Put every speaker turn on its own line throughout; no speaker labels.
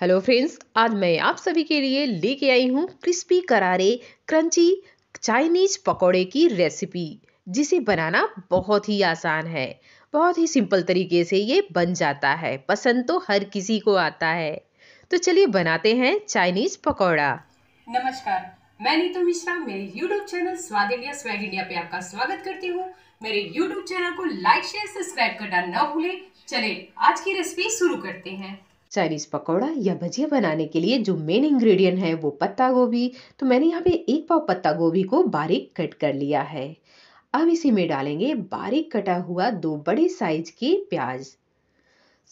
hello friends आज मैं आप सभी के लिए लेके आई हूँ क्रिस्पी करारे क्रंची चाइनीज पकौड़े की रेसिपी जिसे बनाना बहुत ही आसान है बहुत ही सिंपल तरीके से ये बन जाता है पसंद तो हर किसी को आता है तो चलिए बनाते हैं चाइनीज पकौड़ा नमस्कार मैं नीतू मिश्रा मेरे YouTube channel Swad India swag India पे आपका स्वागत करती हूँ मेरे यूट्यूब चैनल को लाइक शेयर सब्सक्राइब करना न भूले चले आज की रेसिपी शुरू करते हैं चाइनीज़ पकौड़ा या भजिया बनाने के लिए जो मेन इंग्रेडिएंट है वो पत्ता गोभी तो मैंने यहाँ पे एक पाव पत्ता गोभी को बारीक कट कर लिया है अब इसी में डालेंगे बारीक कटा हुआ दो बड़े साइज के प्याज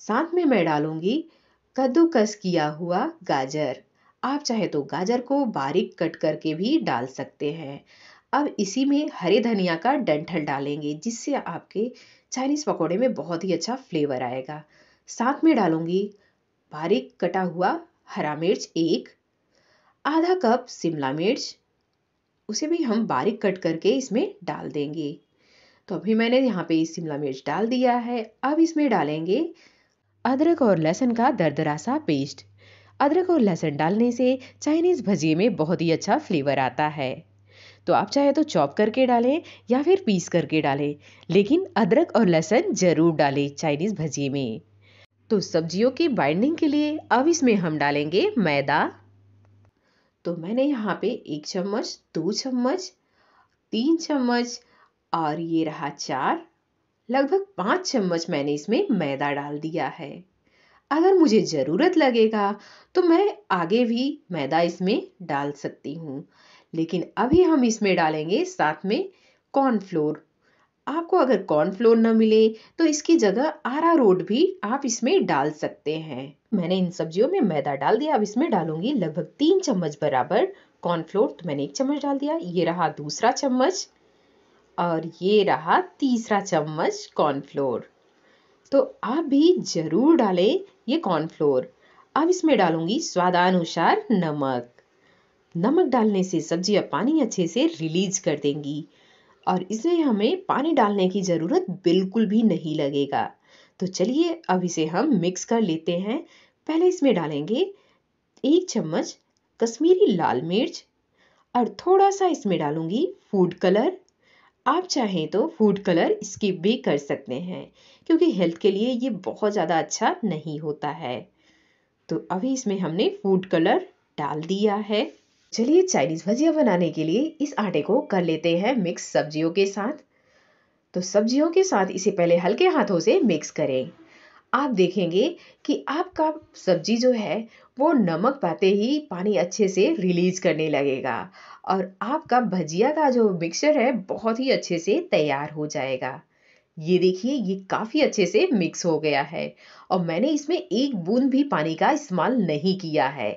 साथ में मैं डालूंगी कद्दूकस किया हुआ गाजर आप चाहे तो गाजर को बारीक कट करके भी डाल सकते हैं अब इसी में हरे धनिया का डंठल डालेंगे जिससे आपके चाइनीज़ पकौड़े में बहुत ही अच्छा फ्लेवर आएगा साथ में डालूंगी बारीक कटा हुआ हरा मिर्च एक आधा कप शिमला मिर्च उसे भी हम बारीक कट करके इसमें डाल देंगे तो अभी मैंने यहाँ पे शिमला मिर्च डाल दिया है अब इसमें डालेंगे अदरक और लहसुन का दरदरा सा पेस्ट अदरक और लहसुन डालने से चाइनीज़ भजिए में बहुत ही अच्छा फ्लेवर आता है तो आप चाहे तो चॉप करके डालें या फिर पीस करके डालें लेकिन अदरक और लहसुन ज़रूर डालें चाइनीज़ भजिए में तो सब्जियों की बाइंडिंग के लिए अब इसमें हम डालेंगे मैदा तो मैंने यहाँ पे एक चम्मच दो चम्मच तीन चम्मच और ये रहा चार लगभग पाँच चम्मच मैंने इसमें मैदा डाल दिया है अगर मुझे ज़रूरत लगेगा तो मैं आगे भी मैदा इसमें डाल सकती हूँ लेकिन अभी हम इसमें डालेंगे साथ में कॉर्नफ्लोर आपको अगर कॉर्नफ्लोर ना मिले तो इसकी जगह आरा रोड भी आप इसमें डाल सकते हैं मैंने इन सब्जियों में मैदा डाल दिया अब इसमें डालूंगी लगभग तीन चम्मच बराबर कॉर्नफ्लोर तो मैंने एक चम्मच डाल दिया ये रहा दूसरा चम्मच और ये रहा तीसरा चम्मच कॉर्नफ्लोर तो आप भी ज़रूर डालें ये कॉर्नफ्लोर अब इसमें डालूंगी स्वादानुसार नमक नमक डालने से सब्जियां पानी अच्छे से रिलीज कर देंगी और इसमें हमें पानी डालने की ज़रूरत बिल्कुल भी नहीं लगेगा तो चलिए अब इसे हम मिक्स कर लेते हैं पहले इसमें डालेंगे एक चम्मच कश्मीरी लाल मिर्च और थोड़ा सा इसमें डालूंगी फूड कलर आप चाहें तो फूड कलर स्किप भी कर सकते हैं क्योंकि हेल्थ के लिए ये बहुत ज़्यादा अच्छा नहीं होता है तो अभी इसमें हमने फूड कलर डाल दिया है चलिए चाइनीज़ भजिया बनाने के लिए इस आटे को कर लेते हैं मिक्स सब्जियों के साथ तो सब्जियों के साथ इसे पहले हल्के हाथों से मिक्स करें आप देखेंगे कि आपका सब्जी जो है वो नमक पाते ही पानी अच्छे से रिलीज करने लगेगा और आपका भजिया का जो मिक्सचर है बहुत ही अच्छे से तैयार हो जाएगा ये देखिए ये काफ़ी अच्छे से मिक्स हो गया है और मैंने इसमें एक बूंद भी पानी का इस्तेमाल नहीं किया है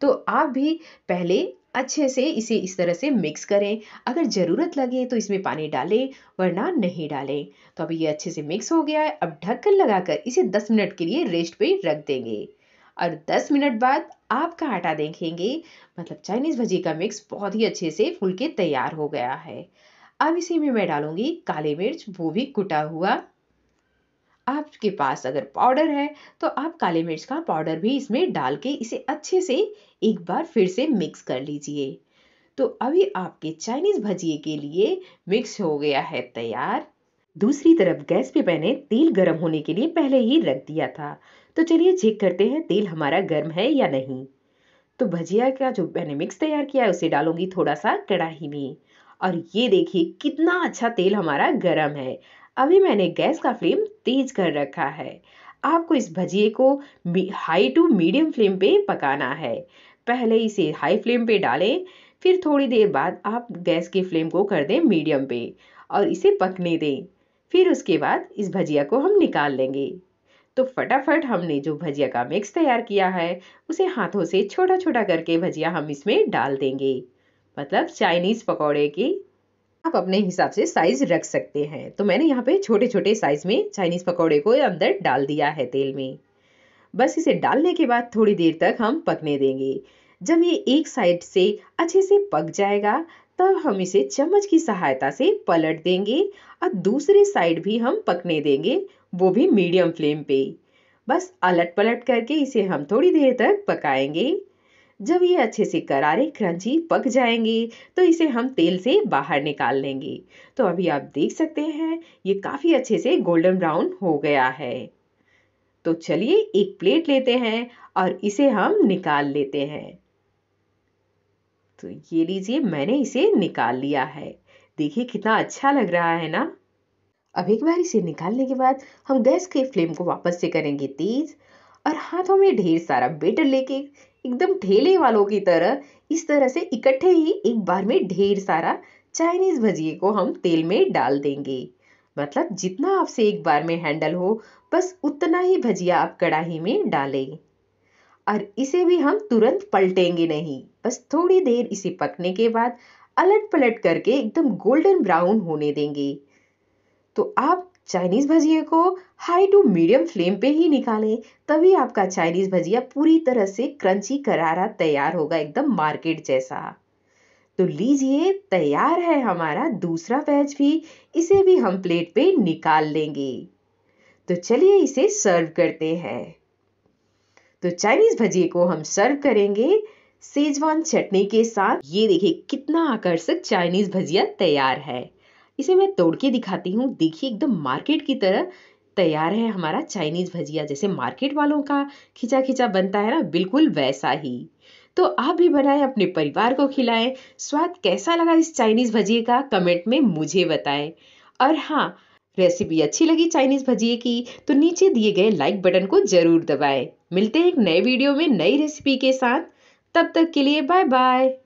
तो आप भी पहले अच्छे से इसे इस तरह से मिक्स करें अगर ज़रूरत लगे तो इसमें पानी डालें वरना नहीं डालें तो अब ये अच्छे से मिक्स हो गया है अब ढक्कन लगाकर इसे 10 मिनट के लिए रेस्ट पे रख देंगे और 10 मिनट बाद आपका आटा देखेंगे मतलब चाइनीज़ भजी का मिक्स बहुत ही अच्छे से फुल के तैयार हो गया है अब इसी में मैं डालूंगी काली मिर्च वो भी कुटा हुआ आपके पास अगर पाउडर है तो आप काली मिर्च का पाउडर भी इसमें डाल के इसे अच्छे से एक बार फिर से मिक्स कर लीजिए तो अभी आपके चाइनीज भजिए के लिए मिक्स हो गया है तैयार दूसरी तरफ गैस पे मैंने तेल गर्म होने के लिए पहले ही रख दिया था तो चलिए चेक करते हैं तेल हमारा गर्म है या नहीं तो भजिया का जो मैंने मिक्स तैयार किया है उसे डालूंगी थोड़ा सा कड़ाही में और ये देखिए कितना अच्छा तेल हमारा गर्म है अभी मैंने गैस का फ्लेम तेज कर रखा है आपको इस भजिए को हाई टू मीडियम फ्लेम पे पकाना है पहले इसे हाई फ्लेम पे डालें फिर थोड़ी देर बाद आप गैस की फ्लेम को कर दें मीडियम पे और इसे पकने दें फिर उसके बाद इस भजिया को हम निकाल लेंगे तो फटाफट हमने जो भजिया का मिक्स तैयार किया है उसे हाथों से छोटा छोटा करके भजिया हम इसमें डाल देंगे मतलब चाइनीज़ पकौड़े की आप अपने हिसाब से साइज रख सकते हैं तो मैंने यहाँ पे छोटे छोटे साइज में चाइनीज़ पकौड़े को अंदर डाल दिया है तेल में बस इसे डालने के बाद थोड़ी देर तक हम पकने देंगे जब ये एक साइड से अच्छे से पक जाएगा तब हम इसे चम्मच की सहायता से पलट देंगे और दूसरे साइड भी हम पकने देंगे वो भी मीडियम फ्लेम पे बस अलट पलट करके इसे हम थोड़ी देर तक पकाएंगे जब ये अच्छे से करारे क्रंची पक जाएंगे तो इसे हम तेल से बाहर निकाल लेंगे तो अभी आप देख सकते हैं ये काफ़ी अच्छे से गोल्डन ब्राउन हो गया है तो चलिए एक प्लेट लेते हैं और इसे हम निकाल लेते हैं तो ये लीजिए मैंने इसे निकाल लिया है देखिए कितना अच्छा लग रहा है ना अब एक बार इसे निकालने के बाद हम गैस के फ्लेम को वापस से करेंगे तेज़ और हाथों में ढेर सारा बेटर लेके एकदम ठेले वालों की तरह इस तरह से इकट्ठे ही एक बार में ढेर सारा चाइनीज भजिए को हम तेल में डाल देंगे मतलब जितना आपसे एक बार में हैंडल हो बस उतना ही भजिया आप कड़ाही में डालें और इसे भी हम तुरंत पलटेंगे नहीं बस थोड़ी देर इसे पकने के बाद अलट पलट करके एकदम गोल्डन ब्राउन होने देंगे तो आप चाइनीज़ भजिए को हाई टू मीडियम फ्लेम पे ही निकालें तभी आपका चाइनीज़ भजिया पूरी तरह से क्रंची करारा तैयार होगा एकदम मार्केट जैसा तो लीजिए तैयार है हमारा दूसरा बैच भी इसे भी हम प्लेट पे निकाल लेंगे तो चलिए इसे सर्व करते हैं तो चाइनीज़ भजिए को हम सर्व करेंगे सेजवान चटनी के साथ ये देखिए कितना आकर्षक चाइनीज़ भजिया तैयार है इसे मैं तोड़ के दिखाती हूँ देखिए एकदम मार्केट की तरह तैयार है हमारा चाइनीज़ भजिया जैसे मार्केट वालों का खिंचा खिंचा बनता है ना बिल्कुल वैसा ही तो आप भी बनाएं अपने परिवार को खिलाएं स्वाद कैसा लगा इस चाइनीज़ भजिए का कमेंट में मुझे बताएं और हाँ रेसिपी अच्छी लगी चाइनीज़ भजिए की तो नीचे दिए गए लाइक बटन को ज़रूर दबाएं मिलते हैं एक नए वीडियो में नई रेसिपी के साथ तब तक के लिए बाय बाय